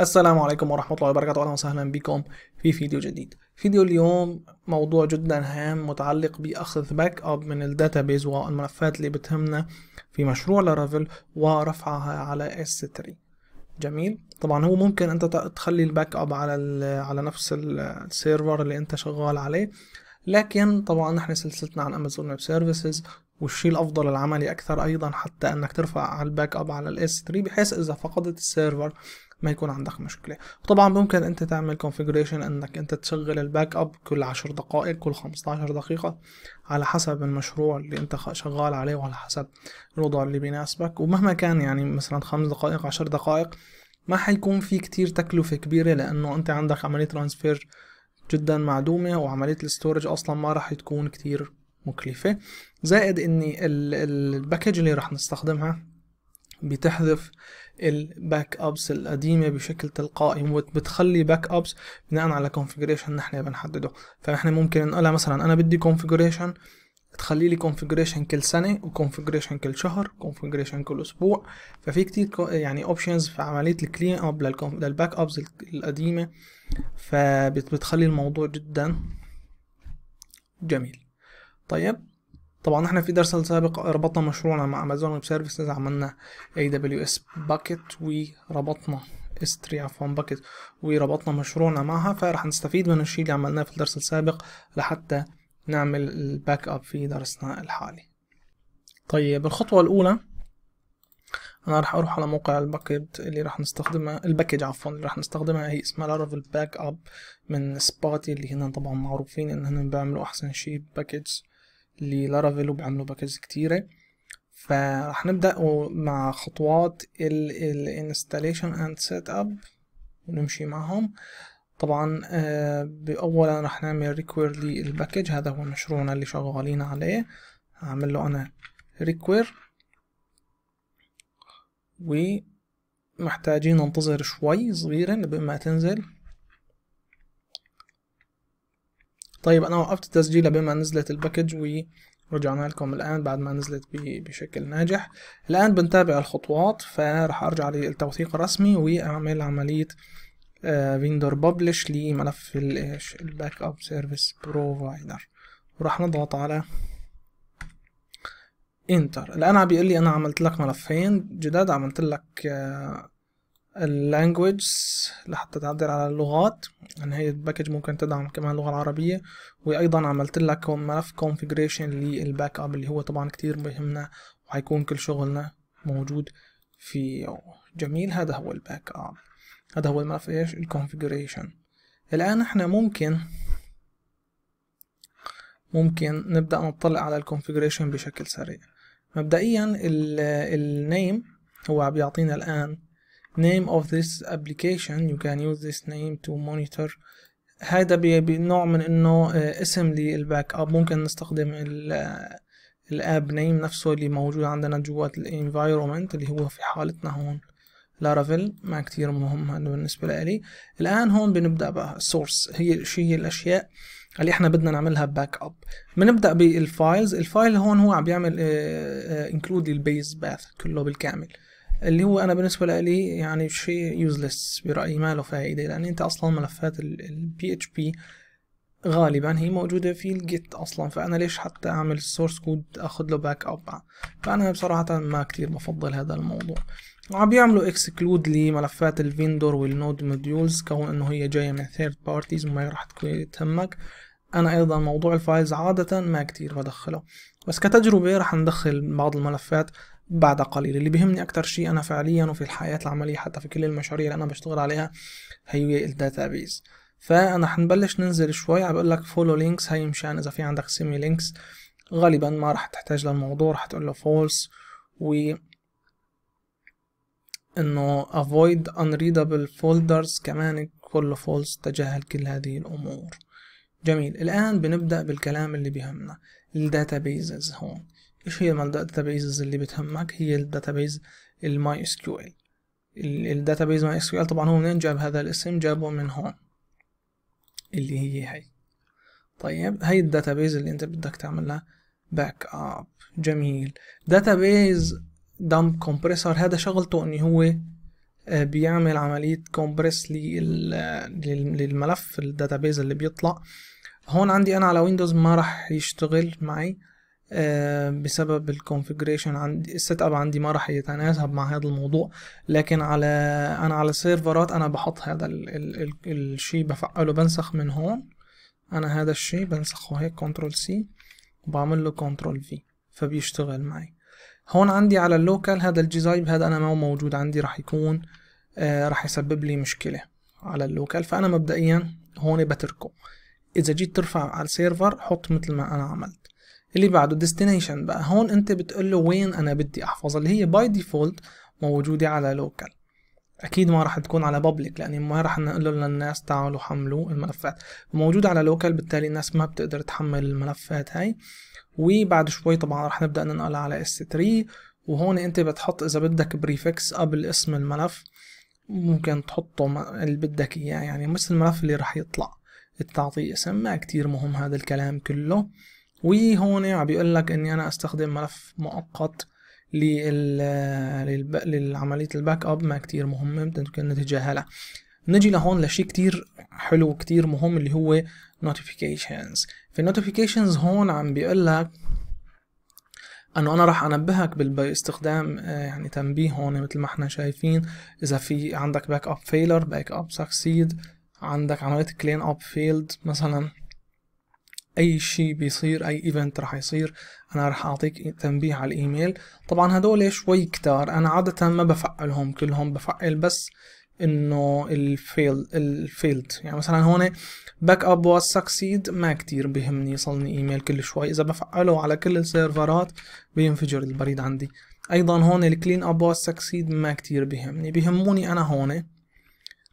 السلام عليكم ورحمة الله وبركاته أهلا وسهلا بكم في فيديو جديد فيديو اليوم موضوع جدا هام متعلق بأخذ باك أب من الداتابيز والملفات اللي بتهمنا في مشروع لارافيل ورفعها على S3 جميل طبعا هو ممكن أنت تخلي الباك أب على, على نفس السيرفر اللي أنت شغال عليه لكن طبعا نحن سلسلتنا عن امازون ويب سيرفيسز والشيء الافضل العملي اكثر ايضا حتى انك ترفع على الباك اب على الاس 3 بحيث اذا فقدت السيرفر ما يكون عندك مشكلة طبعا ممكن انت تعمل configuration انك انت تشغل الباك اب كل عشر دقائق كل عشر دقيقة على حسب المشروع اللي انت شغال عليه وعلى حسب الوضع اللي بيناسبك ومهما كان يعني مثلا خمس دقائق عشر دقائق ما حيكون في كتير تكلفة كبيرة لانه انت عندك عملية ترانسفير جدا معدومة وعملية الستورج اصلا ما راح تكون كتير مكلفة زائد اني الباكج اللي راح نستخدمها بتحذف الباك ابس القديمه بشكل تلقائي وبتخلي باك ابس بناء على كونفيجريشن نحن بنحدده فنحن ممكن نقولها مثلا انا بدي كونفيجريشن تخلي لي كونفيجريشن كل سنه وكونفيجريشن كل شهر كونفيجريشن كل اسبوع ففي كتير يعني اوبشنز في عمليه الكلين اب للباك ابس القديمه فبتخلي الموضوع جدا جميل طيب طبعا احنا في درس سابق ربطنا مشروعنا مع امازون ويب سيرفيسز عملنا اي دبليو اس باكيت وربطنا اس 3 عفوا باكيت وربطنا مشروعنا معها فراح نستفيد من الشيء اللي عملناه في الدرس السابق لحتى نعمل الباك اب في درسنا الحالي طيب الخطوة الأولى أنا راح أروح على موقع الباكيت اللي راح نستخدمها الباكج عفوا اللي راح نستخدمها هي اسمها لارافيل باك اب من سباتي اللي هنا طبعا معروفين إن هم بيعملوا أحسن شيء باكج للارافيل وبعملوا باكج كتيرة فراح نبدأ مع خطوات ال الانستاليشن اند سيت اب ونمشي معهم طبعا آه، بأولا راح نعمل ريكوير للباكج هذا هو مشروعنا اللي شغالين عليه هعمل له انا ريكوير ومحتاجين ننتظر شوي صغيرة قبل ما تنزل طيب انا وقفت التسجيل بما نزلت الباكج ورجعنا لكم الان بعد ما نزلت بشكل ناجح الان بنتابع الخطوات فرح ارجع للتوثيق الرسمي واعمل عملية فيندور آه، ببلش لملف الباك اب سيرفيس بروفايدر وراح نضغط على انتر الان عم بيقول لي انا عملت لك ملفين جداد عملت لك آه اللانجوج لحتى تعدل على اللغات يعني هي الباكج ممكن تدعم كمان اللغة العربية وأيضا عملت لك ملف كونفيجريشن للباك اب اللي هو طبعا كتير بيهمنا وهيكون كل شغلنا موجود فيه جميل هذا هو الباك اب هذا هو الملف ايش الكونفيجريشن الآن احنا ممكن ممكن نبدأ نطلع على الكونفيجريشن بشكل سريع مبدئيا النيم هو بيعطينا الآن name of this application you can use this name to monitor هذا بنوع من انه آه، اسم للباك اب ممكن نستخدم آه، الاب نيم نفسه اللي موجود عندنا جوات الانفايرومنت اللي هو في حالتنا هون لارافيل ما كتير مهم هذا بالنسبة لإلي الآن هون بنبدأ بقى السورس هي شو هي الأشياء اللي احنا بدنا نعملها باك اب بنبدا بالفايلز الفايل هون هو عم بيعمل انكلود آه، للبيز باث كله بالكامل اللي هو انا بالنسبه لي يعني شيء يوزلس برايي ما له فائده لان انت اصلا ملفات البي اتش بي غالبا هي موجودة في الجيت أصلا فأنا ليش حتى أعمل سورس كود أخذ له باك أب فأنا بصراحة ما كتير بفضل هذا الموضوع وعم بيعملوا اكسكلود لملفات الفيندور والنود موديولز كون انه هي جاية من ثيرد بارتيز وما راح تهمك انا ايضا موضوع الفايلز عادة ما كتير بدخله بس كتجربة راح ندخل بعض الملفات بعد قليل اللي بيهمني اكتر شيء انا فعليا وفي الحياه العمليه حتى في كل المشاريع اللي انا بشتغل عليها هي الداتابيز فانا حنبلش ننزل شوي عم لك فولو لينكس هي مشان اذا في عندك سيمي لينكس غالبا ما راح تحتاج للموضوع راح تقول له فولس و انه avoid unreadable folders كمان كله فولس تجاهل كل هذه الامور جميل الان بنبدا بالكلام اللي بيهمنا الداتابيزز هون ايش هي الداتابيز اللي بتهمك هي الداتابيز الماي اس كيو ال الداتابيز ماي اس كيو ال طبعا هو منين جاب هذا الاسم جابه من هون اللي هي هي طيب هي الداتابيز اللي انت بدك تعملها باك اب جميل داتابيز دمب كومبريسر هذا شغلته ان هو آه، بيعمل عملية كومبريس للملف الداتابيز اللي بيطلع هون عندي انا على ويندوز ما راح يشتغل معي آه، بسبب الكونفجريشن عندي السيت اب عندي ما راح يتناسب مع هذا الموضوع لكن على انا على سيرفرات انا بحط هذا ال ال ال الشيء بفعله بنسخ من هون انا هذا الشيء بنسخه هيك كنترول سي وبعمل له كنترول في فبيشتغل معي هون عندي على اللوكال هذا الجزايب هذا انا ما هو موجود عندي راح يكون آه راح يسبب لي مشكله على اللوكال فانا مبدئيا هون بتركه اذا جيت ترفع على السيرفر حط مثل ما انا عملت اللي بعده ديستنيشن بقى هون انت بتقول له وين انا بدي احفظها اللي هي باي ديفولت موجوده على لوكال اكيد ما راح تكون على بابليك لاني ما راح نقول للناس تعالوا حملوا الملفات موجوده على لوكال بالتالي الناس ما بتقدر تحمل الملفات هاي وبعد شوي طبعا راح نبدا ننقل على اس 3 وهون انت بتحط اذا بدك بريفكس قبل اسم الملف ممكن تحطه اللي بدك اياه يعني مثل الملف اللي راح يطلع تعطيه اسم ما كتير مهم هذا الكلام كله وهون عم يعني بيقول لك اني انا استخدم ملف مؤقت لل للعملية الباك اب ما كتير مهمة ممكن نتجاهلها نجي لهون لشيء كتير حلو وكتير مهم اللي هو notifications في notifications هون عم بيقول لك انه انا راح انبهك باستخدام آه، يعني تنبيه هون مثل ما احنا شايفين اذا في عندك باك اب فيلر باك اب سكسيد عندك عمليه كلين اب فيلد مثلا اي شيء بيصير اي ايفنت رح يصير انا رح اعطيك تنبيه على الايميل طبعا هدول شوي كتار انا عادة ما بفعلهم كلهم بفعل بس انه الفيل الفيلد يعني مثلا هون باك اب سكسيد ما كتير بهمني يصلني ايميل كل شوي اذا بفعله على كل السيرفرات بينفجر البريد عندي ايضا هون الكلين اب سكسيد ما كتير بهمني بهموني انا هون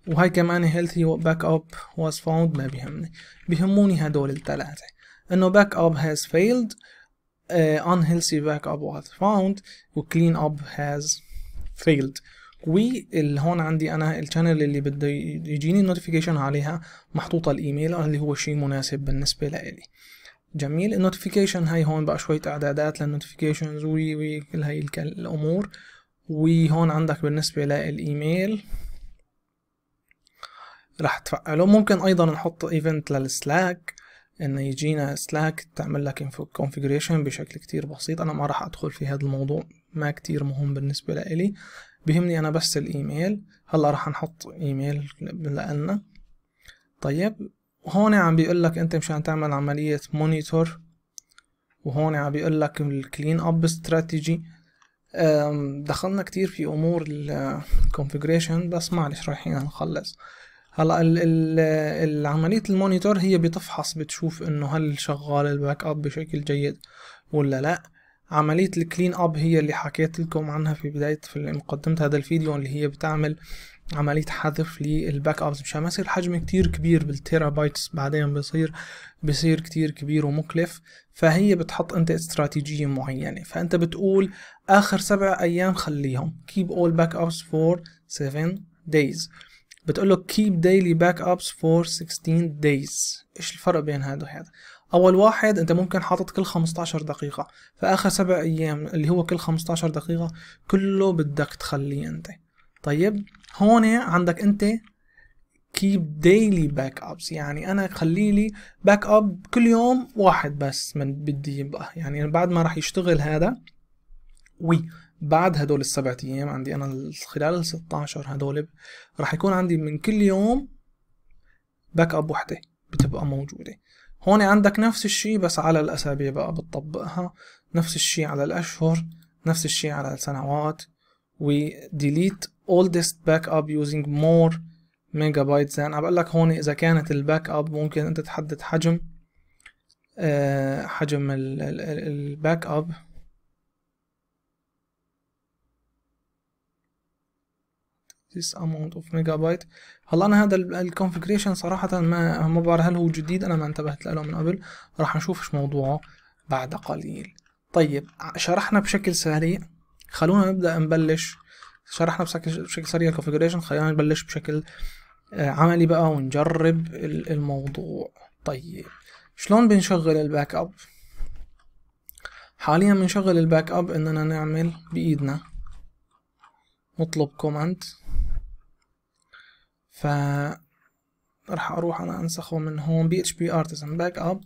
وهي كمان هيلثي باك اب واز فاوند ما بهمني بهموني هدول الثلاثه انه باك اب has failed uh, unhealthy backup was found وclean up has failed هون عندي انا الشانل اللي بده يجيني النوتيفيكيشن عليها محطوطه الايميل اللي هو شيء مناسب بالنسبه لإلي جميل النوتيفيكيشن هاي هون بقى شويه اعدادات للنوتيفيكيشنز كل هاي الامور وهون عندك بالنسبه للايميل راح تفعله ممكن ايضا نحط ايفنت للسلاك انه يجينا سلاك تعمل لك كونفيجريشن بشكل كتير بسيط انا ما راح ادخل في هذا الموضوع ما كتير مهم بالنسبة لإلي بهمني انا بس الايميل هلا راح نحط ايميل لنا طيب هون عم بيقول لك انت مشان تعمل عملية مونيتور وهون عم بيقول لك الكلين اب استراتيجي دخلنا كتير في امور الكونفيجريشن بس معلش رايحين نخلص هلا عملية المونيتور هي بتفحص بتشوف انه هل شغال الباك اب بشكل جيد ولا لا عملية الكلين اب هي اللي حكيت لكم عنها في بداية في مقدمة هذا الفيديو اللي هي بتعمل عملية حذف للباك ابس مشان ما يصير حجم كتير كبير بالتيرابايتس بعدين بصير بصير كتير كبير ومكلف فهي بتحط انت استراتيجية معينة فانت بتقول اخر سبع ايام خليهم keep all backups for 7 days بتقول له keep daily backups for 16 days ايش الفرق بين هذا وهذا اول واحد انت ممكن حاطط كل 15 دقيقة فاخر سبع ايام اللي هو كل 15 دقيقة كله بدك تخليه انت طيب هون عندك انت keep daily backups يعني انا خلي لي باك اب كل يوم واحد بس من بدي يبقى يعني بعد ما راح يشتغل هذا وي بعد هدول السبعة ايام عندي انا خلال ال 16 هدول راح يكون عندي من كل يوم باك اب وحده بتبقى موجوده هون عندك نفس الشيء بس على الاسابيع بقى بتطبقها نفس الشيء على الاشهر نفس الشيء على السنوات و باك اب يوزنج مور ميجا بايت زين عم بقول لك هون اذا كانت الباك اب ممكن انت تحدد حجم أه حجم الباك اب this amount of megabyte هلا انا هذا الكونفجريشن صراحة ما ما بعرف هل هو جديد انا ما انتبهت له من قبل راح نشوف ايش موضوعه بعد قليل طيب شرحنا بشكل سريع خلونا نبدا نبلش شرحنا بشكل سريع الكونفجريشن خلينا نبلش بشكل آه، عملي بقى ونجرب الموضوع طيب شلون بنشغل الباك اب حاليا بنشغل الباك اب اننا نعمل بايدنا نطلب كوماند ف راح اروح انا انسخه من هون بي اتش بي ارتزن باك اب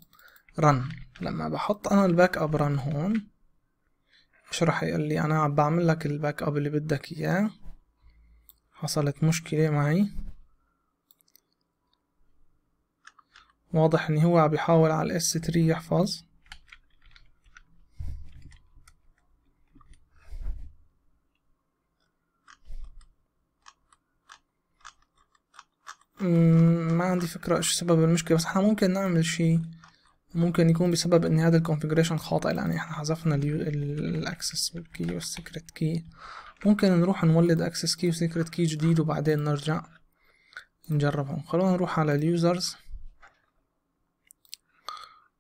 رن لما بحط انا الباك اب رن هون مش راح يقول لي انا عم بعمل لك الباك اب اللي بدك اياه حصلت مشكلة معي واضح ان هو عم بيحاول على الاس 3 يحفظ ما عندي فكرة ايش سبب المشكلة بس احنا ممكن نعمل شيء ممكن يكون بسبب ان هذا الكونفيجريشن خاطئ لان احنا حذفنا الاكسس كي والسكريت كي ممكن نروح نولد اكسس كي وسكريت كي جديد وبعدين نرجع نجربهم خلونا نروح على اليوزرز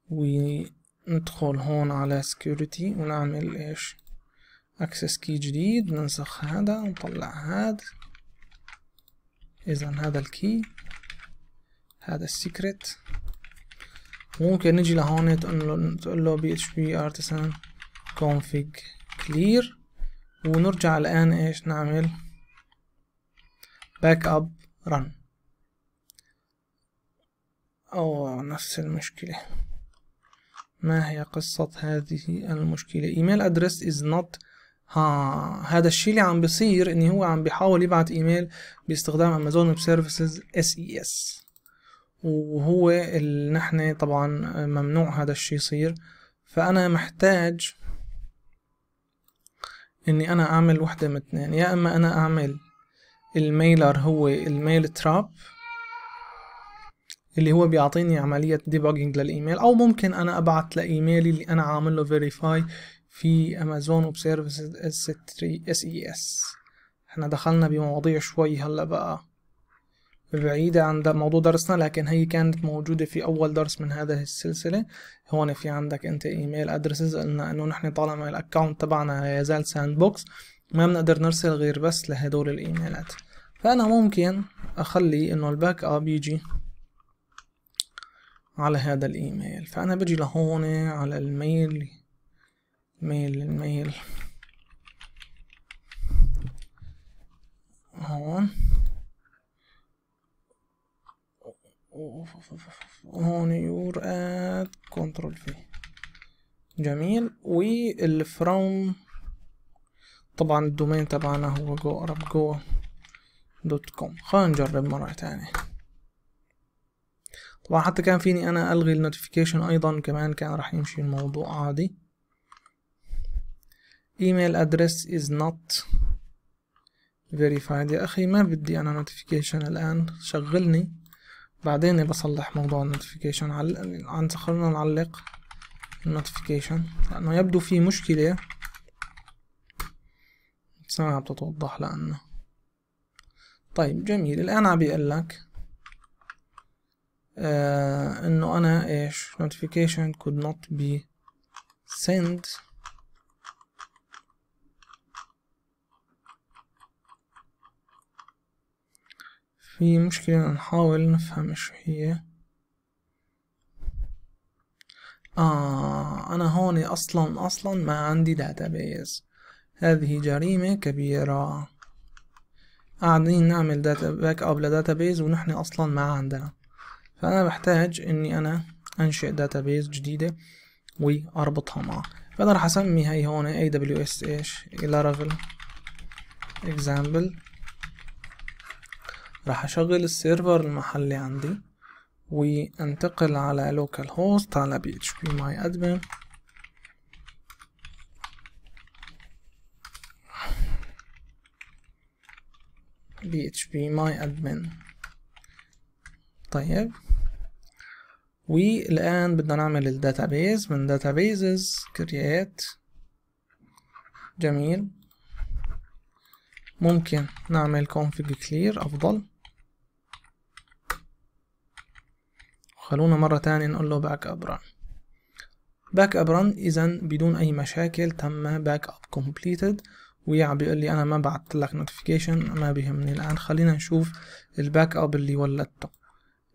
وندخل هون على سكيورتي ونعمل ايش اكسس كي جديد ننسخ هذا ونطلع هذا اذا هذا الكي هذا السيكريت ممكن نجي لهون تقول له بي اتش بي ارتسان كونفيج كلير ونرجع الآن إيش نعمل باك أب رن أو نفس المشكلة ما هي قصة هذه المشكلة ايميل ادرس از نوت ها هذا الشيء اللي عم بيصير اني هو عم بيحاول يبعت ايميل باستخدام امازون ويب سيرفيسز اس اي اس وهو اللي نحن طبعا ممنوع هذا الشيء يصير فانا محتاج اني انا اعمل وحدة من اتنين يا اما انا اعمل الميلر هو الميل تراب اللي هو بيعطيني عملية ديبوجينج للإيميل أو ممكن أنا أبعت لإيميلي اللي أنا عامل له فيريفاي في امازون ويب سيرفيسز اس 3 اس اي اس احنا دخلنا بمواضيع شوي هلا بقى بعيدة عن موضوع درسنا لكن هي كانت موجودة في أول درس من هذه السلسلة هون في عندك أنت إيميل أدرسز قلنا إنه نحن طالما الأكونت تبعنا لا يزال ساند بوكس ما بنقدر نرسل غير بس لهدول الإيميلات فأنا ممكن أخلي إنه الباك أب يجي على هذا الإيميل فأنا بجي لهون على الميل ميل الميل هون هون يور ات كنترول في جميل والفروم طبعا الدومين تبعنا هو جو ارب جو دوت كوم خلينا نجرب مرة تانية طبعا حتى كان فيني انا الغي النوتيفيكيشن ايضا كمان كان راح يمشي الموضوع عادي email address is not verified يا أخي ما بدي أنا notification الآن شغلني بعدين بصلح موضوع النوتيفيكيشن عل... عن خلينا نعلق النوتيفيكيشن لأنه يبدو في مشكلة عم بتتوضح لأنه طيب جميل الآن عم بيقول لك آه إنه أنا إيش notification could not be sent في مشكلة نحاول نفهم شو هي آه أنا هون أصلا أصلا ما عندي داتابيز هذه جريمة كبيرة قاعدين نعمل داتا باك اب لداتابيز ونحن أصلا ما عندنا فأنا بحتاج إني أنا أنشئ داتابيز جديدة وأربطها معها فأنا راح أسمي هاي هون AWS إيش Laravel example راح اشغل السيرفر المحلي عندي وانتقل على لوكال هوست على بي اتش بي ماي ادمن بي اتش بي ماي ادمن طيب والان بدنا نعمل الداتابيز من داتابيزز كرييت جميل ممكن نعمل config clear افضل خلونا مرة تانية نقول له باك اب ران باك اب ران اذا بدون اي مشاكل تم باك اب كومبليتد ويا بيقول لي انا ما بعت لك نوتيفيكيشن ما بيهمني الان خلينا نشوف الباك اب اللي ولدته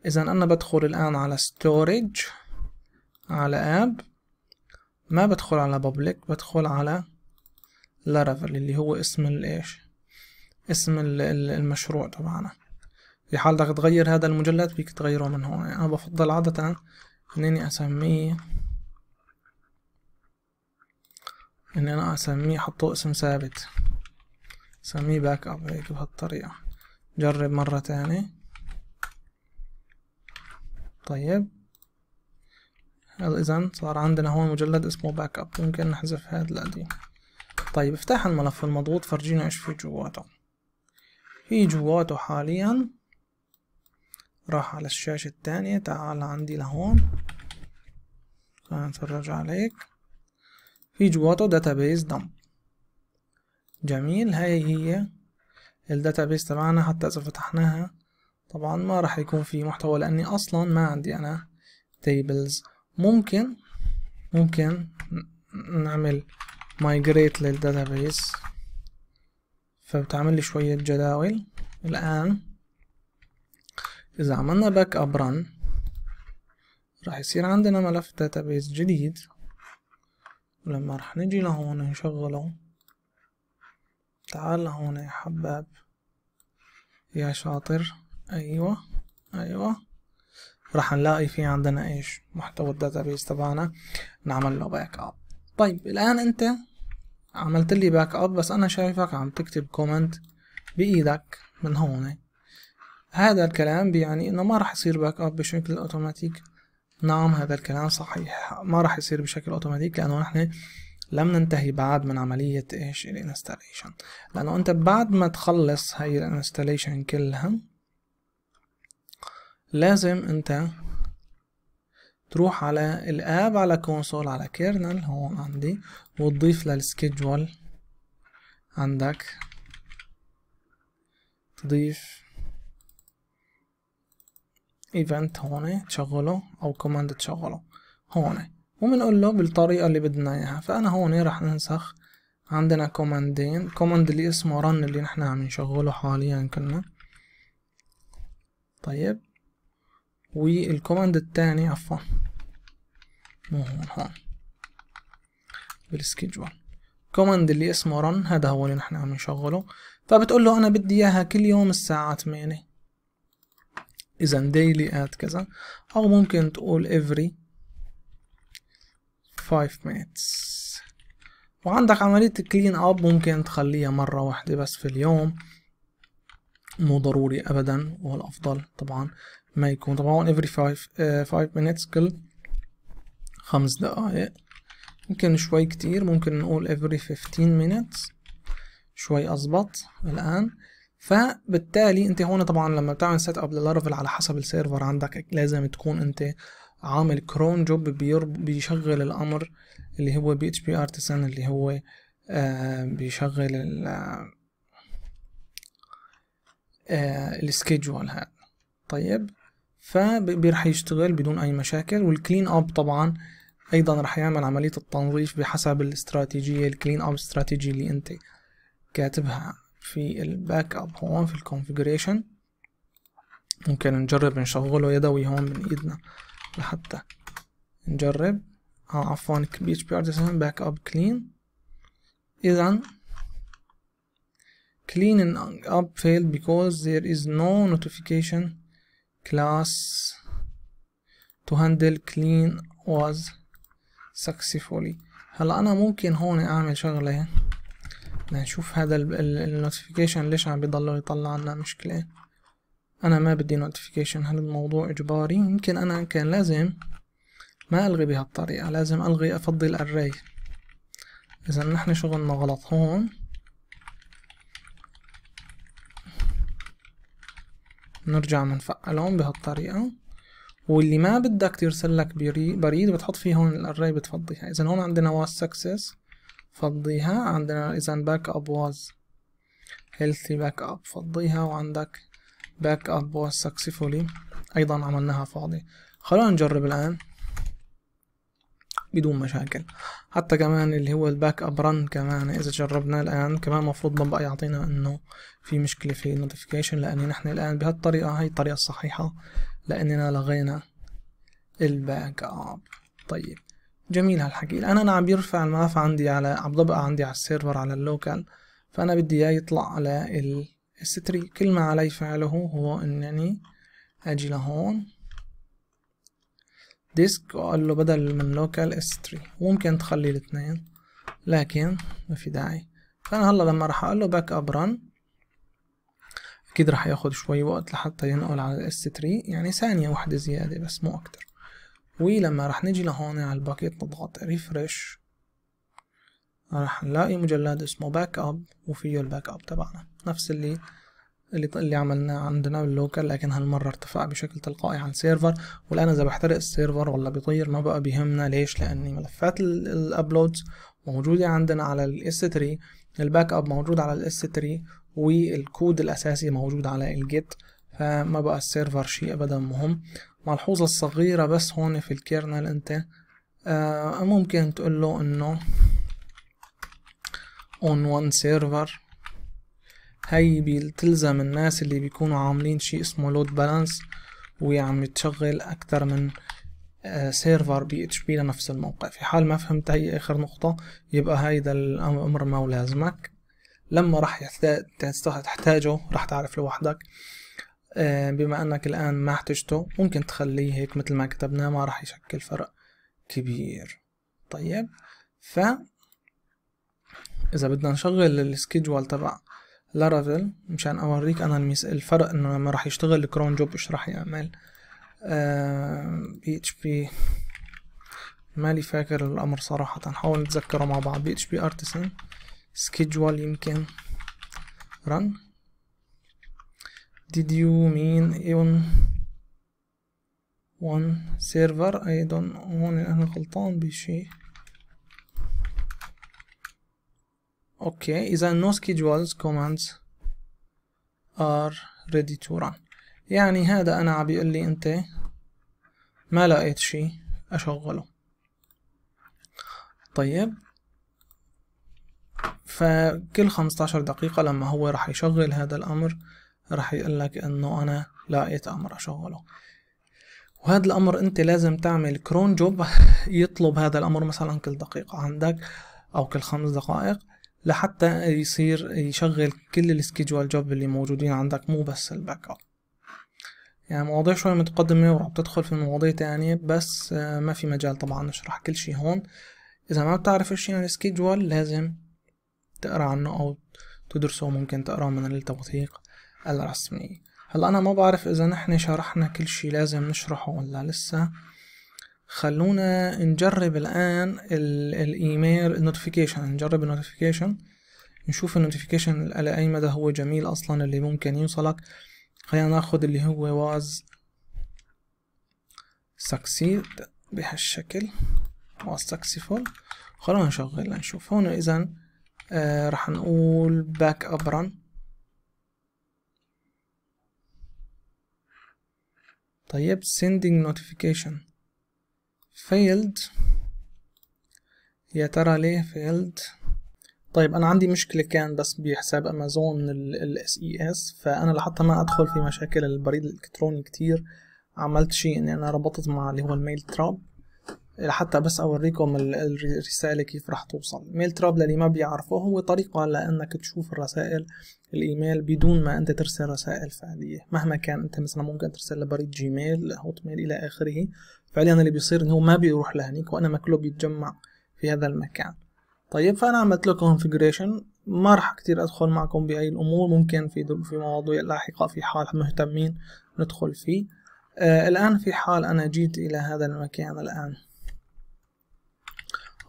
اذا انا بدخل الان على ستورج على اب ما بدخل على بابليك بدخل على لارافيل اللي هو اسم الايش اسم المشروع تبعنا في حال بدك تغير هذا المجلد فيك تغيره من هون يعني انا بفضل عادة انني اسميه ان انا اسميه احطه اسم ثابت اسميه باك اب هيك بهالطريقة جرب مرة تاني طيب اذا صار عندنا هون مجلد اسمه باك اب ممكن نحذف هذا القديم طيب افتح الملف المضغوط فرجينا ايش في جواته في جواته حاليا راح على الشاشة التانية تعال عندي لهون خلينا نتفرج عليك في جواته داتابيز دم جميل هاي هي الداتابيز تبعنا حتى اذا فتحناها طبعا ما راح يكون في محتوى لاني اصلا ما عندي انا تيبلز ممكن ممكن نعمل مايجريت للداتابيز فبتعمل لي شوية جداول الآن إذا عملنا باك أب ران راح يصير عندنا ملف داتابيس جديد ولما راح نجي لهون نشغله تعال لهون يا حباب يا شاطر أيوة أيوة راح نلاقي في عندنا إيش محتوى الداتابيس تبعنا نعمل له باك أب طيب الآن أنت عملت لي باك أب بس أنا شايفك عم تكتب كومنت بإيدك من هون هذا الكلام بيعني انه ما راح يصير باك اب بشكل اوتوماتيك نعم هذا الكلام صحيح ما راح يصير بشكل اوتوماتيك لانه نحن لم ننتهي بعد من عملية ايش الانستاليشن لانه انت بعد ما تخلص هاي الانستاليشن كلها لازم انت تروح على الاب على كونسول على كيرنل هون عندي وتضيف للسكيدجول عندك تضيف ايفنت هون تشغله او كوماند تشغله هون ومنقول له بالطريقة اللي بدنا اياها فانا هون راح انسخ عندنا كوماندين كوماند اللي اسمه رن اللي نحن عم نشغله حاليا كنا طيب والكوماند التاني عفوا مو هون هون بالسكيدجول كوماند اللي اسمه رن هذا هو اللي نحن عم نشغله فبتقول له انا بدي اياها كل يوم الساعة 8 اذا daily at كذا او ممكن تقول every 5 minutes وعندك عملية الكلين اب ممكن تخليها مرة واحدة بس في اليوم مو ضروري ابدا والافضل طبعا ما يكون طبعا every 5 آه، minutes كل خمس دقائق ممكن شوي كتير ممكن نقول every 15 minutes شوي اضبط الآن فبالتالي انت هون طبعا لما بتعمل سيت اب للارفل على حسب السيرفر عندك لازم تكون انت عامل كرون جوب بيشغل الامر اللي هو بي اتش بي ارتسن اللي هو آه، بيشغل ال آه، السكيدجول هذا طيب فبيرح يشتغل بدون اي مشاكل والكلين اب طبعا ايضا رح يعمل عملية التنظيف بحسب الاستراتيجية الكلين اب استراتيجي اللي انت كاتبها في الباك اب هون في الكونفيجريشن ممكن نجرب نشغله يدوي هون من ايدنا لحتى نجرب اه عفوا بي اتش بي ارتسان باك اب كلين اذا cleaning up failed because there is no notification class to handle clean was successfully هلا انا ممكن هون اعمل شغله احنا هنشوف هذا النوتيفيكيشن ليش عم بيضل يطلع لنا مشكلة انا ما بدي نوتيفيكيشن هل الموضوع اجباري يمكن انا كان لازم ما الغي بهالطريقة لازم الغي افضي الاري اذا نحن شغلنا غلط هون نرجع منفعلهم بهالطريقة واللي ما بدك ترسل لك بريد بتحط فيه هون الاري بتفضيها اذا هون عندنا واس سكسس فضيها عندنا إذا باك أب واز هيلثي باك أب فضيها وعندك باك أب واز successfully أيضا عملناها فاضي خلونا نجرب الآن بدون مشاكل حتى كمان اللي هو الباك اب رن كمان اذا جربناه الان كمان المفروض بقى يعطينا انه في مشكله في النوتيفيكيشن لان نحن الان بهالطريقه هي الطريقه الصحيحه لاننا لغينا الباك اب طيب جميل هالحكي الان انا عم بيرفع الملف عندي على عم بطبقه عندي على السيرفر على اللوكال فانا بدي اياه يطلع على ال S3 كل ما علي فعله هو انني اجي لهون ديسك واقول له بدل من لوكال S3 ممكن تخلي الاثنين لكن ما في داعي فانا هلا لما راح اقول له باك اب رن اكيد راح ياخد شوي وقت لحتى ينقل على الاس 3 يعني ثانية واحدة زيادة بس مو اكتر ولما راح نجي لهون على الباكيت نضغط ريفرش راح نلاقي مجلد اسمه باك اب وفيه الباك اب تبعنا نفس اللي اللي اللي عملناه عندنا باللوكال لكن هالمرة ارتفع بشكل تلقائي عن السيرفر والآن إذا بحترق السيرفر ولا بيطير ما بقى بيهمنا ليش لاني ملفات الأبلودز موجودة عندنا على الاس 3 الباك اب موجود على الاس 3 والكود الأساسي موجود على الجيت فما بقى السيرفر شيء ابدا مهم ملحوظة الصغيرة بس هون في الكيرنل انت آه ممكن تقول له انه on one server هاي بتلزم الناس اللي بيكونوا عاملين شيء اسمه لود بالانس وعم يتشغل اكتر من آه، سيرفر بي اتش بي لنفس الموقع في حال ما فهمت هي اخر نقطة يبقى هيدا الامر ما ولازمك لما راح تحتاجه راح تعرف لوحدك آه، بما انك الان ما احتجته ممكن تخليه هيك مثل ما كتبنا ما راح يشكل فرق كبير طيب ف اذا بدنا نشغل السكيدجول تبع لارافيل مشان اوريك انا الفرق انه لما راح يشتغل الكرون جوب ايش راح يعمل بي اتش بي مالي فاكر الامر صراحة نحاول نتذكره مع بعض بي اتش بي ارتسن سكيدجول يمكن رن did you mean even one server I don't هون أنا غلطان بشي اوكي اذا no schedules commands are ready to run يعني هذا انا عم بيقول لي انت ما لقيت شي اشغله طيب فكل 15 دقيقة لما هو راح يشغل هذا الامر راح يقول لك انه انا لقيت امر اشغله وهذا الامر انت لازم تعمل كرون جوب يطلب هذا الامر مثلا كل دقيقة عندك او كل خمس دقائق لحتى يصير يشغل كل السكيجوال جوب اللي موجودين عندك مو بس الباك اب يعني مواضيع شوي متقدمة وراح تدخل في مواضيع تانية بس ما في مجال طبعا نشرح كل شي هون إذا ما بتعرف شي يعني عن السكيجوال لازم تقرا عنه أو تدرسه ممكن تقرا من التوثيق الرسمية هلا أنا ما بعرف إذا نحن شرحنا كل شي لازم نشرحه ولا لسه خلونا نجرب الآن الإيميل النوتيفيكيشن نجرب النوتيفيكيشن نشوف النوتيفيكيشن اي مدى هو جميل أصلا اللي ممكن يوصلك خلينا ناخد اللي هو واز سكسيد بهالشكل واز سكسيفول خلونا نشغل لنشوف هون إذا آه رح نقول باك أب رن طيب sending notification failed يا ترى ليه failed طيب انا عندي مشكله كان بس بحساب امازون ال اي اس e فانا لحتى ما ادخل في مشاكل البريد الالكتروني كتير عملت شيء اني انا ربطت مع اللي هو الميل تراب لحتى بس اوريكم الرساله كيف رح توصل ميل تراب للي ما بيعرفه هو طريقه لانك تشوف الرسائل الايميل بدون ما انت ترسل رسائل فعليه مهما كان انت مثلا ممكن ترسل لبريد جيميل هوت ميل الى اخره فعليا اللي بيصير انه ما بيروح لهنيك وانما كله بيتجمع في هذا المكان طيب فانا عملت له كونفيجريشن ما راح كتير ادخل معكم باي الامور ممكن في في مواضيع لاحقه في حال مهتمين ندخل فيه آه الان في حال انا جيت الى هذا المكان الان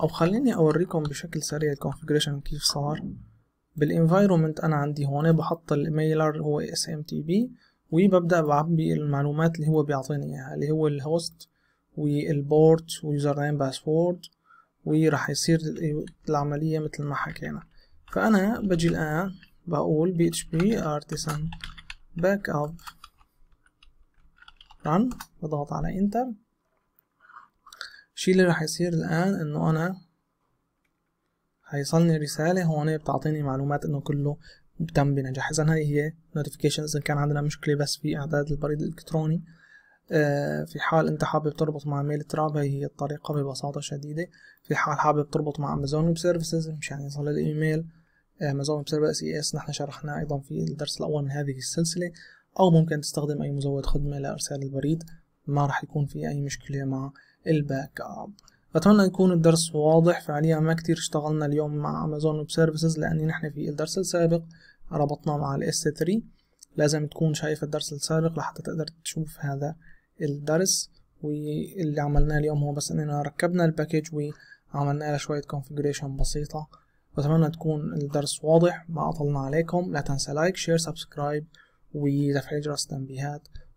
او خليني اوريكم بشكل سريع الكونفيجريشن كيف صار بالانفايرومنت انا عندي هون بحط الايميلر هو اس ام تي بي وببدا بعبي المعلومات اللي هو بيعطيني اياها اللي هو الهوست والبورت ويوزر نيم باسورد وراح يصير العمليه مثل ما حكينا فانا بجي الان بقول بي اتش بي ارتسان باك اب رن بضغط على انتر الشيء اللي راح يصير الآن إنه أنا هيصلني رسالة هون بتعطيني معلومات إنه كله تم بنجاح إذا هاي هي نوتيفيكيشن اذا كان عندنا مشكلة بس في إعداد البريد الإلكتروني آه، في حال انت حابب تربط مع ميل تراب هي هي الطريقة ببساطة شديدة في حال حابب تربط مع امازون ويب سيرفيسز مشان يعني يصل الايميل امازون ويب سيرفيس اي اس نحن شرحناه ايضا في الدرس الاول من هذه السلسلة او ممكن تستخدم اي مزود خدمة لارسال البريد ما راح يكون في أي مشكلة مع الباك اب أتمنى يكون الدرس واضح فعليا ما كتير اشتغلنا اليوم مع أمازون ويب سيرفيسز لاني نحن في الدرس السابق ربطنا مع ال S3 لازم تكون شايف الدرس السابق لحتى تقدر تشوف هذا الدرس واللي عملناه اليوم هو بس اننا ركبنا الباكج وعملنا له شوية كونفجريشن بسيطة واتمنى تكون الدرس واضح ما اطلنا عليكم لا تنسى لايك شير سبسكرايب وتفعيل جرس التنبيهات